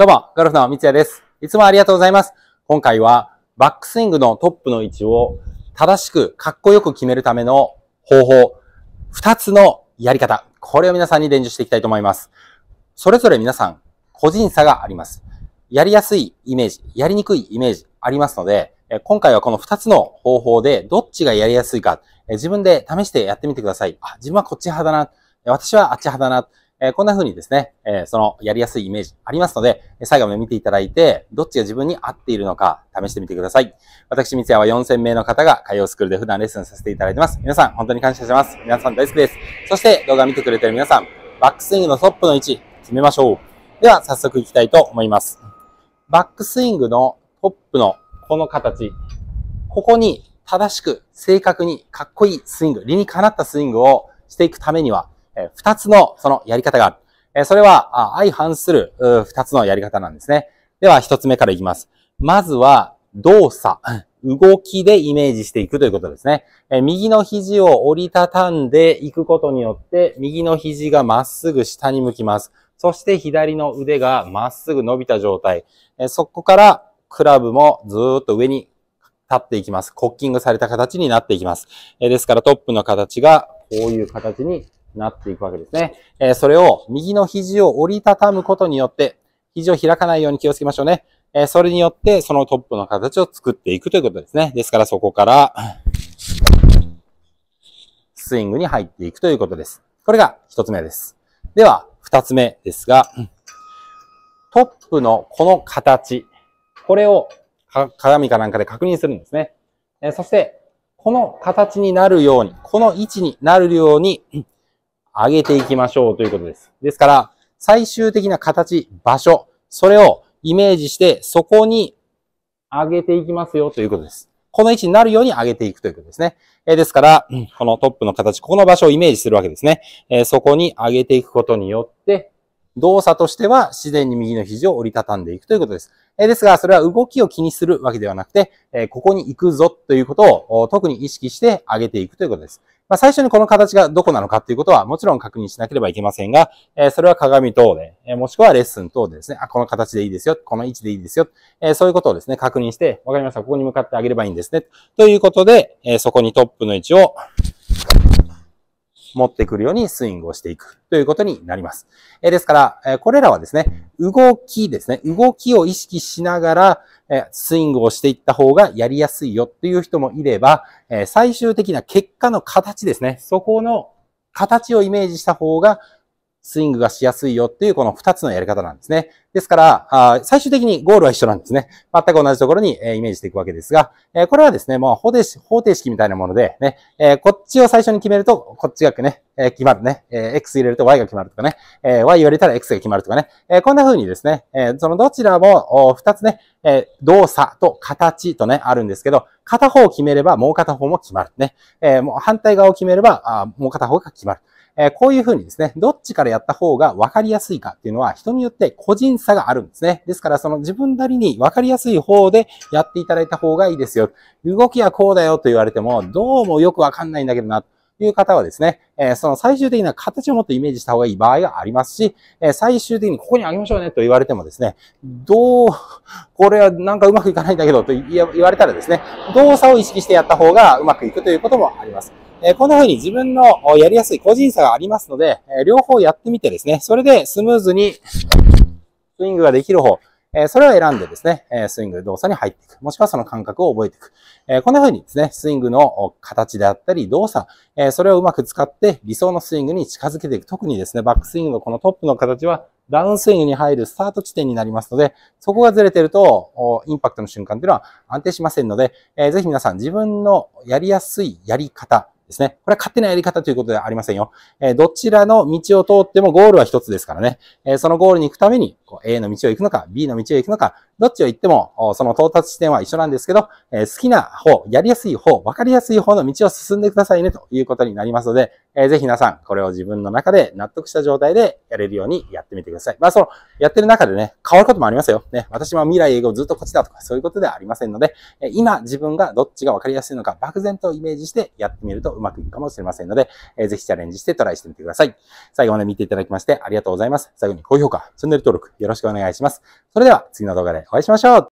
どうも、ゴルフの三谷です。いつもありがとうございます。今回は、バックスイングのトップの位置を正しく、かっこよく決めるための方法、2つのやり方、これを皆さんに伝授していきたいと思います。それぞれ皆さん、個人差があります。やりやすいイメージ、やりにくいイメージありますので、今回はこの2つの方法で、どっちがやりやすいか、自分で試してやってみてください。あ、自分はこっち派だな。私はあっち派だな。えこんな風にですね、えそのやりやすいイメージありますので、最後まで見ていただいて、どっちが自分に合っているのか試してみてください。私、三谷は4000名の方が海洋スクールで普段レッスンさせていただいてます。皆さん、本当に感謝します。皆さん大好きです。そして動画見てくれてる皆さん、バックスイングのトップの位置、決めましょう。では、早速いきたいと思います。バックスイングのトップのこの形、ここに正しく、正確に、かっこいいスイング、理にかなったスイングをしていくためには、え2つのそのやり方がある。えそれは相反する2つのやり方なんですね。では1つ目からいきます。まずは動作、動きでイメージしていくということですね。え右の肘を折りたたんでいくことによって、右の肘がまっすぐ下に向きます。そして左の腕がまっすぐ伸びた状態。えそこからクラブもずーっと上に立っていきます。コッキングされた形になっていきます。えですからトップの形がこういう形になっていくわけですね。えー、それを右の肘を折りたたむことによって、肘を開かないように気をつけましょうね。えー、それによってそのトップの形を作っていくということですね。ですからそこから、スイングに入っていくということです。これが一つ目です。では、二つ目ですが、トップのこの形、これを鏡かなんかで確認するんですね。えー、そして、この形になるように、この位置になるように、上げていきましょうということです。ですから、最終的な形、場所、それをイメージして、そこに上げていきますよということです。この位置になるように上げていくということですね。えー、ですから、このトップの形、ここの場所をイメージするわけですね。えー、そこに上げていくことによって、動作としては自然に右の肘を折りたたんでいくということです。えですが、それは動きを気にするわけではなくて、えここに行くぞということを特に意識して上げていくということです。まあ、最初にこの形がどこなのかっていうことはもちろん確認しなければいけませんが、えそれは鏡等で、えもしくはレッスン等でですね、あ、この形でいいですよ、この位置でいいですよ、えそういうことをですね、確認して、わかりました、ここに向かってあげればいいんですね。ということで、えそこにトップの位置を持ってくるようにスイングをしていくということになります。えですから、えこれらはですね、動きですね、動きを意識しながら、えスイングをしていった方がやりやすいよっていう人もいれば、え最終的な結果の形ですね、そこの形をイメージした方がスイングがしやすいよっていうこの2つのやり方なんですね。ですから、最終的にゴールは一緒なんですね。全く同じところに、えイメージしていくわけですが、えこれはですね、もう方程式方程式みたいなもので、ね、えこっちを最初に決めると、こっちがね、え決まるね、え X 入れると Y が決まるとかね、え Y 言われたら X が決まるとかね、えこんな風にですね、えそのどちらも2つね、え動作と形とね、あるんですけど、片方を決めればもう片方も決まるね。えもう反対側を決めれば、もう片方が決まる。えこういうふうにですね、どっちからやった方が分かりやすいかっていうのは人によって個人差があるんですね。ですからその自分なりに分かりやすい方でやっていただいた方がいいですよ。動きはこうだよと言われても、どうもよくわかんないんだけどな。という方はですね、えその最終的な形をもっとイメージした方がいい場合がありますし、え最終的にここにあげましょうねと言われてもですね、どう、これはなんかうまくいかないんだけどと言われたらですね、動作を意識してやった方がうまくいくということもあります。えこんな風に自分のやりやすい個人差がありますので、え両方やってみてですね、それでスムーズにスイングができる方、えそれを選んでですね、えスイング動作に入っていく。もしくはその感覚を覚えていく。えこんな風にですね、スイングの形であったり動作、えそれをうまく使って理想のスイングに近づけていく。特にですね、バックスイングのこのトップの形はダウンスイングに入るスタート地点になりますので、そこがずれてると、インパクトの瞬間というのは安定しませんので、えー、ぜひ皆さん自分のやりやすいやり方、ですね。これは勝手なやり方ということではありませんよ。えどちらの道を通ってもゴールは一つですからね。えそのゴールに行くために、こう A の道を行くのか、B の道を行くのか、どっちを行っても、その到達地点は一緒なんですけど、え好きな方、やりやすい方、分かりやすい方の道を進んでくださいねということになりますので、えぜひ皆さん、これを自分の中で納得した状態でやれるようにやってみてください。まあ、その、やってる中でね、変わることもありますよ。ね、私も未来英語ずっとこっちだとか、そういうことではありませんので、え今自分がどっちが分かりやすいのか、漠然とイメージしてやってみるとうまくいくかもしれませんので、えぜひチャレンジしてトライしてみてください。最後まで見ていただきましてありがとうございます。最後に高評価、チャンネル登録、よろしくお願いします。それでは次の動画でお会いしましょう